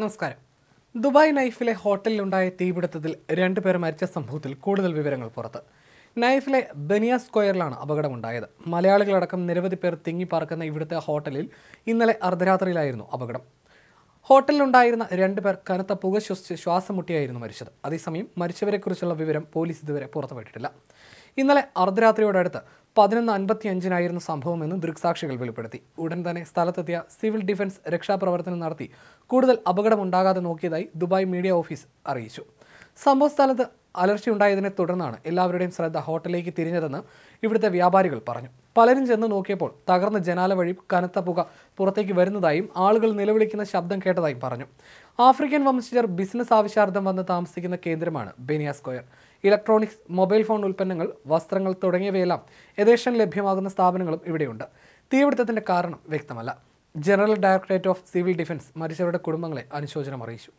നമസ്കാരം ദുബായ് നൈഫിലെ ഹോട്ടലിലുണ്ടായ തീപിടുത്തത്തിൽ രണ്ടുപേർ മരിച്ച സംഭവത്തിൽ കൂടുതൽ വിവരങ്ങൾ പുറത്ത് നൈഫിലെ ബനിയ സ്ക്വയറിലാണ് അപകടമുണ്ടായത് മലയാളികളടക്കം നിരവധി പേർ തിങ്ങിപ്പാർക്കുന്ന ഇവിടുത്തെ ഹോട്ടലിൽ ഇന്നലെ അർദ്ധരാത്രിയിലായിരുന്നു അപകടം ഹോട്ടലിലുണ്ടായിരുന്ന പേർ കനത്ത പുക ശ്വസിച്ച് ശ്വാസം മുട്ടിയായിരുന്നു മരിച്ചത് അതേസമയം മരിച്ചവരെക്കുറിച്ചുള്ള വിവരം പോലീസ് ഇതുവരെ പുറത്തുവിട്ടിട്ടില്ല ഇന്നലെ അർദ്ധരാത്രിയോടടുത്ത് പതിനൊന്ന് അൻപത്തി അഞ്ചിനായിരുന്നു സംഭവമെന്ന് ദൃക്സാക്ഷികൾ വെളിപ്പെടുത്തി ഉടൻ തന്നെ സ്ഥലത്തെത്തിയ സിവിൽ ഡിഫൻസ് രക്ഷാപ്രവർത്തനം നടത്തി കൂടുതൽ അപകടമുണ്ടാകാതെ നോക്കിയതായി ദുബായ് മീഡിയ ഓഫീസ് അറിയിച്ചു സംഭവസ്ഥലത്ത് അലർച്ചയുണ്ടായതിനെ തുടർന്നാണ് എല്ലാവരുടെയും ശ്രദ്ധ ഹോട്ടലിലേക്ക് തിരിഞ്ഞതെന്ന് ഇവിടുത്തെ വ്യാപാരികൾ പറഞ്ഞു പലരും ചെന്ന് നോക്കിയപ്പോൾ തകർന്ന ജനാല വഴി കനത്ത പുക പുറത്തേക്ക് വരുന്നതായും ആളുകൾ നിലവിളിക്കുന്ന ശബ്ദം കേട്ടതായും പറഞ്ഞു ആഫ്രിക്കൻ വംശജർ ബിസിനസ് ആവശ്യാർത്ഥം വന്ന് താമസിക്കുന്ന കേന്ദ്രമാണ് ബെനിയ സ്ക്വയർ ഇലക്ട്രോണിക്സ് മൊബൈൽ ഫോൺ ഉൽപ്പന്നങ്ങൾ വസ്ത്രങ്ങൾ തുടങ്ങിയവയെല്ലാം യഥേഷൻ ലഭ്യമാകുന്ന സ്ഥാപനങ്ങളും ഇവിടെയുണ്ട് തീപിടുത്തത്തിൻ്റെ കാരണം വ്യക്തമല്ല general directorate of civil defence മരിച്ചവരുടെ കുടുംബങ്ങളെ അനുശോചനം അറിയിച്ചു